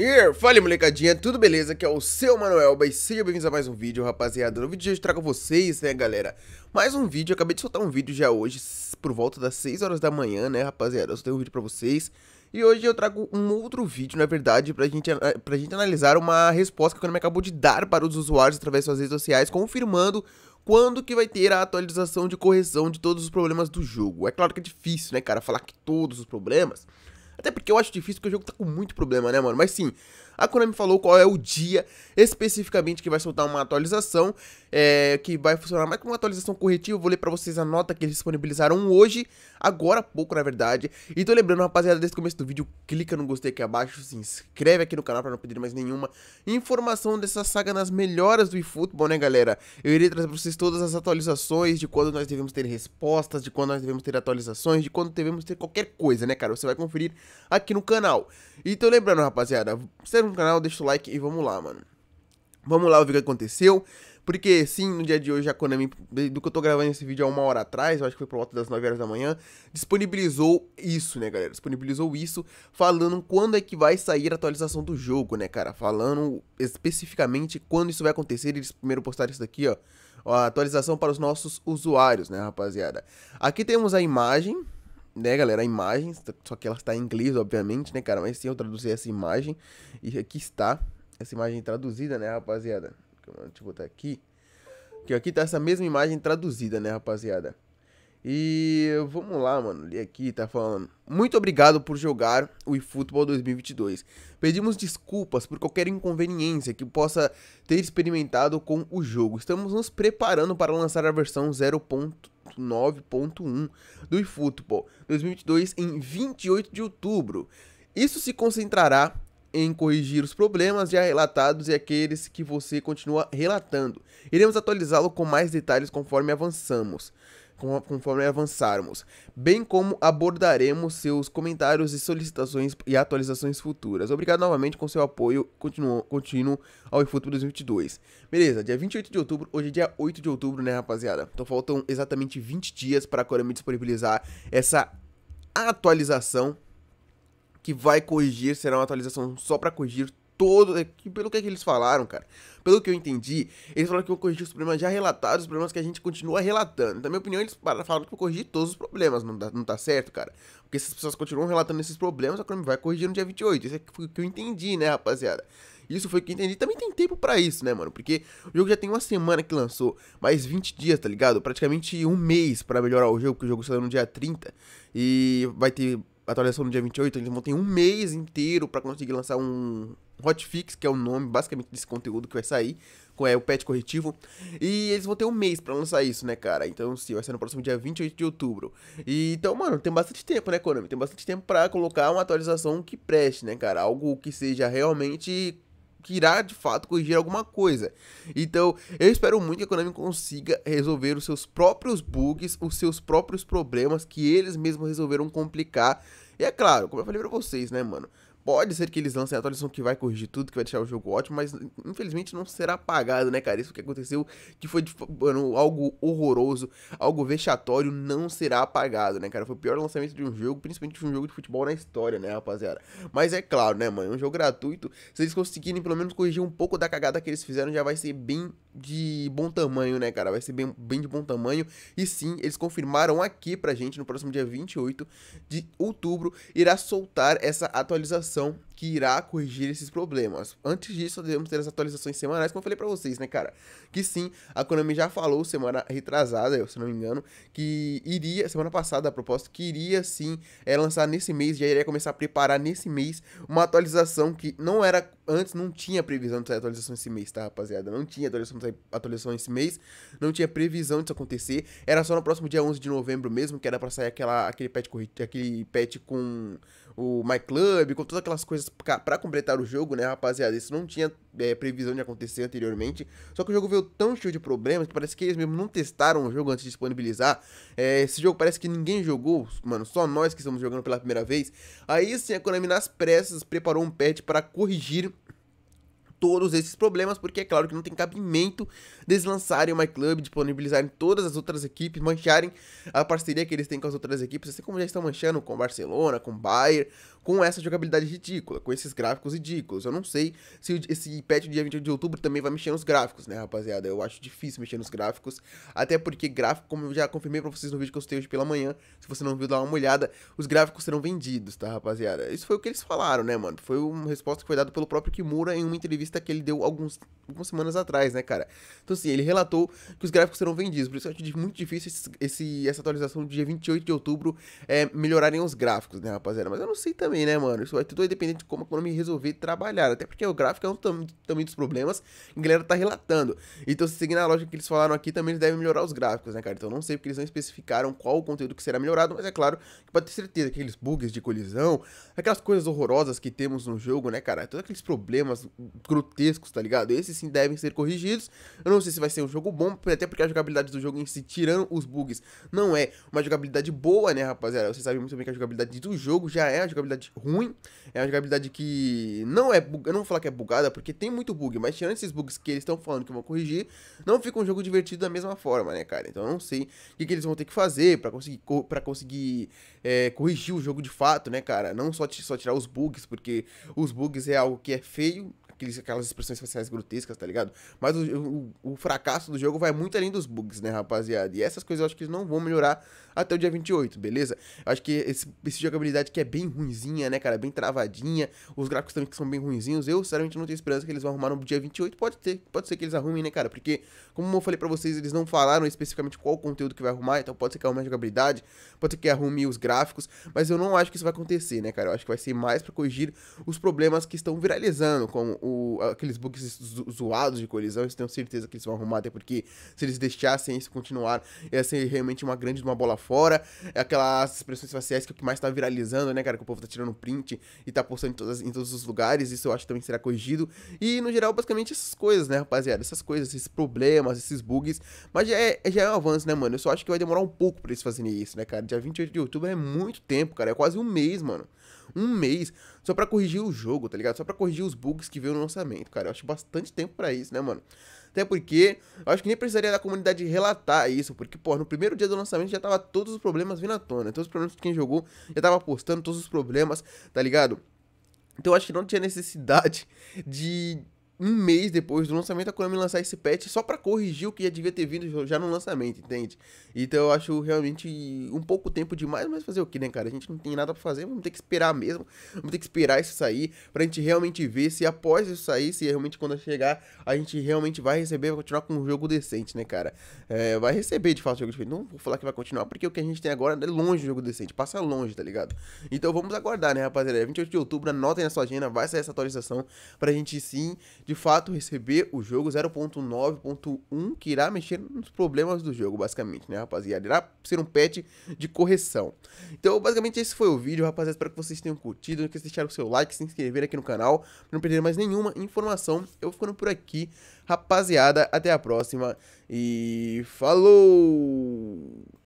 Yeah, fala molecadinha, tudo beleza? Aqui é o seu Manuel, e sejam bem-vindos a mais um vídeo, rapaziada. No vídeo de hoje trago vocês, né, galera, mais um vídeo. acabei de soltar um vídeo já hoje, por volta das 6 horas da manhã, né, rapaziada. Eu soltei um vídeo pra vocês. E hoje eu trago um outro vídeo, na verdade, pra gente, eh, pra gente analisar uma resposta que o Konami acabou de dar para os usuários através de suas redes sociais, confirmando quando que vai ter a atualização de correção de todos os problemas do jogo. É claro que é difícil, né, cara, falar que todos os problemas... Até porque eu acho difícil porque o jogo tá com muito problema, né, mano? Mas sim, a Konami falou qual é o dia especificamente que vai soltar uma atualização, é, que vai funcionar mais como uma atualização corretiva. Eu vou ler pra vocês a nota que eles disponibilizaram hoje, agora há pouco, na verdade. E tô lembrando, rapaziada, desde o começo do vídeo, clica no gostei aqui abaixo, se inscreve aqui no canal pra não perder mais nenhuma informação dessa saga nas melhoras do eFootball, né, galera? Eu irei trazer pra vocês todas as atualizações de quando nós devemos ter respostas, de quando nós devemos ter atualizações, de quando devemos ter qualquer coisa, né, cara? Você vai conferir aqui no canal. E tô lembrando, rapaziada, serve inscreve no canal, deixa o like e vamos lá, mano. Vamos lá ver o que aconteceu. Porque sim, no dia de hoje a Konami, do que eu tô gravando esse vídeo há uma hora atrás, eu acho que foi por volta das 9 horas da manhã, disponibilizou isso, né, galera? Disponibilizou isso falando quando é que vai sair a atualização do jogo, né, cara? Falando especificamente quando isso vai acontecer, eles primeiro postaram isso daqui, ó. A atualização para os nossos usuários, né, rapaziada? Aqui temos a imagem, né, galera, a imagem, só que ela está em inglês, obviamente, né, cara? Mas sim, eu traduzi essa imagem e aqui está essa imagem traduzida, né, rapaziada? Deixa eu botar aqui. Que aqui tá essa mesma imagem traduzida, né, rapaziada? E vamos lá, mano. Li aqui, tá falando. Muito obrigado por jogar o eFootball 2022. Pedimos desculpas por qualquer inconveniência que possa ter experimentado com o jogo. Estamos nos preparando para lançar a versão 0.1. 9.1 do eFootball 2022 em 28 de outubro. Isso se concentrará em corrigir os problemas já relatados e aqueles que você continua relatando. Iremos atualizá-lo com mais detalhes conforme avançamos conforme avançarmos, bem como abordaremos seus comentários e solicitações e atualizações futuras. Obrigado novamente com seu apoio continuo, contínuo ao eFootball 2022. Beleza, dia 28 de outubro, hoje é dia 8 de outubro, né, rapaziada? Então faltam exatamente 20 dias para a Konami disponibilizar essa atualização que vai corrigir, será uma atualização só para corrigir todo. É pelo que, é que eles falaram, cara. Pelo que eu entendi, eles falaram que eu corrigi os problemas já relatados, os problemas que a gente continua relatando. Na minha opinião, eles falaram que eu corrigi todos os problemas, não, dá, não tá certo, cara? Porque essas pessoas continuam relatando esses problemas, a Chrome vai corrigir no dia 28. Isso é o que eu entendi, né, rapaziada? Isso foi o que eu entendi. Também tem tempo para isso, né, mano? Porque o jogo já tem uma semana que lançou, mais 20 dias, tá ligado? Praticamente um mês para melhorar o jogo, porque o jogo saiu no dia 30 e vai ter atualização no dia 28, então eles vão ter um mês inteiro para conseguir lançar um, hotfix, que é o nome basicamente desse conteúdo que vai sair, é o patch corretivo. E eles vão ter um mês para lançar isso, né, cara? Então, sim, vai ser no próximo dia 28 de outubro. E, então, mano, tem bastante tempo, né, Konami? Tem bastante tempo para colocar uma atualização que preste, né, cara? Algo que seja realmente que irá de fato corrigir alguma coisa. Então, eu espero muito que a Konami consiga resolver os seus próprios bugs, os seus próprios problemas que eles mesmos resolveram complicar. E é claro, como eu falei pra vocês, né, mano? Pode ser que eles lancem a atualização que vai corrigir tudo, que vai deixar o jogo ótimo, mas infelizmente não será pagado, né, cara? Isso que aconteceu, que foi mano, algo horroroso, algo vexatório, não será pagado, né, cara? Foi o pior lançamento de um jogo, principalmente de um jogo de futebol na história, né, rapaziada? Mas é claro, né, mano? É um jogo gratuito. Se eles conseguirem pelo menos corrigir um pouco da cagada que eles fizeram, já vai ser bem de bom tamanho, né, cara? Vai ser bem, bem de bom tamanho. E sim, eles confirmaram aqui pra gente, no próximo dia 28 de outubro, irá soltar essa atualização ação que irá corrigir esses problemas. Antes disso, devemos ter as atualizações semanais, como eu falei para vocês, né, cara? Que sim, a Konami já falou semana retrasada, se não me engano, que iria, semana passada, a propósito, que iria sim é, lançar nesse mês, já iria começar a preparar nesse mês uma atualização que não era, antes não tinha previsão de sair atualização esse mês, tá, rapaziada? Não tinha atualização, de atualização esse mês, não tinha previsão disso acontecer, era só no próximo dia 11 de novembro mesmo, que era para sair aquela, aquele patch, aquele patch com o MyClub, com todas aquelas coisas dias para completar o jogo, né, rapaziada? Isso não tinha é, previsão de acontecer anteriormente. Só que o jogo veio tão cheio de problemas que parece que eles mesmo não testaram o jogo antes de disponibilizar. É, esse jogo parece que ninguém jogou, mano, só nós que estamos jogando pela primeira vez. Aí sim, a Konami nas pressas preparou um patch para corrigir todos esses problemas, porque é claro que não tem cabimento deles lançarem o MyClub, disponibilizarem todas as outras equipes, mancharem a parceria que eles têm com as outras equipes, assim como já estão manchando com Barcelona, com Bayern, com essa jogabilidade ridícula, com esses gráficos ridículos. Eu não sei se esse patch do dia 28 de outubro também vai mexer nos gráficos, né, rapaziada? Eu acho difícil mexer nos gráficos, até porque gráfico, como eu já confirmei pra vocês no vídeo que eu postei hoje pela manhã, se você não viu, dá uma olhada, os gráficos serão vendidos, tá, rapaziada? Isso foi o que eles falaram, né, mano? Foi uma resposta que foi dada pelo próprio Kimura em uma entrevista entrevista que ele deu alguns, algumas semanas atrás, né, cara? Então, assim, ele relatou que os gráficos serão vendidos, por isso eu acho muito difícil esse, esse, essa atualização do dia 28 de outubro é, melhorarem os gráficos, né, rapaziada? Mas eu não sei também, né, mano? Isso vai tudo dependente de como a economia resolver trabalhar, até porque o gráfico é um tam, também dos problemas que a galera tá relatando. Então, se seguir na lógica que eles falaram aqui, também eles devem melhorar os gráficos, né, cara? Então, não sei porque eles não especificaram qual o conteúdo que será melhorado, mas é claro que pode ter certeza que aqueles bugs de colisão, aquelas coisas horrorosas que temos no jogo, né, cara? Todos aqueles problemas grotescos, tá ligado? Esses sim devem ser corrigidos. Eu não sei se vai ser um jogo bom, até porque a jogabilidade do jogo em si, tirando os bugs, não é uma jogabilidade boa, né, rapaziada? Você sabe muito bem que a jogabilidade do jogo já é uma jogabilidade ruim, é uma jogabilidade que não é, bug... eu não vou falar que é bugada, porque tem muito bug, mas tirando esses bugs que eles estão falando que vão corrigir, não fica um jogo divertido da mesma forma, né, cara? Então eu não sei o que, que eles vão ter que fazer para conseguir para conseguir é, corrigir o jogo de fato, né, cara? Não só, só tirar os bugs, porque os bugs é algo que é feio, aqueles, aquelas expressões faciais grotescas, tá ligado? Mas o, o, o, fracasso do jogo vai muito além dos bugs, né, rapaziada? E essas coisas eu acho que não vão melhorar até o dia 28, beleza? Eu acho que esse, esse jogabilidade que é bem ruinzinha, né, cara? Bem travadinha. Os gráficos também que são bem ruinzinhos. Eu, sinceramente, não tenho esperança que eles vão arrumar no dia 28. Pode ter, pode ser que eles arrumem, né, cara? Porque, como eu falei pra vocês, eles não falaram especificamente qual o conteúdo que vai arrumar. Então pode ser que arrume a jogabilidade, pode ser que arrume os gráficos. Mas eu não acho que isso vai acontecer, né, cara? Eu acho que vai ser mais pra corrigir os problemas que estão viralizando, como o, aqueles bugs zoados de colisão, eu tenho certeza que eles vão arrumar, até porque se eles deixassem isso continuar, ia ser realmente uma grande uma bola fora. É aquelas expressões faciais que é o que mais tá viralizando, né, cara? Que o povo tá tirando print e tá postando em, todas, em todos os lugares, isso eu acho que também será corrigido. E, no geral, basicamente essas coisas, né, rapaziada? Essas coisas, esses problemas, esses bugs. Mas já é, já é um avanço, né, mano? Eu só acho que vai demorar um pouco pra eles fazerem isso, né, cara? Dia 28 de outubro é muito tempo, cara. É quase um mês, mano um mês só para corrigir o jogo, tá ligado? Só para corrigir os bugs que veio no lançamento, cara. Eu acho bastante tempo para isso, né, mano? Até porque eu acho que nem precisaria da comunidade relatar isso, porque, pô, no primeiro dia do lançamento já tava todos os problemas vindo à tona. Todos os problemas de quem jogou já tava postando todos os problemas, tá ligado? Então eu acho que não tinha necessidade de um mês depois do lançamento, a Konami lançar esse patch só para corrigir o que já devia ter vindo já no lançamento, entende? Então eu acho realmente um pouco tempo demais, mas fazer o que, né, cara? A gente não tem nada para fazer, vamos ter que esperar mesmo, vamos ter que esperar isso sair, pra gente realmente ver se após isso sair, se realmente quando chegar, a gente realmente vai receber, vai continuar com um jogo decente, né, cara? É, vai receber de fato o jogo decente, não vou falar que vai continuar, porque o que a gente tem agora é longe do jogo decente, passa longe, tá ligado? Então vamos aguardar, né, rapaziada? 28 é de outubro, anotem na sua agenda, vai sair essa atualização pra gente sim de fato receber o jogo 0.9.1, que irá mexer nos problemas do jogo, basicamente, né, rapaziada? Irá ser um patch de correção. Então, basicamente, esse foi o vídeo, rapaziada. Espero que vocês tenham curtido. Não esqueça de deixar o seu like, se inscrever aqui no canal, pra não perder mais nenhuma informação. Eu vou ficando por aqui, rapaziada. Até a próxima e falou!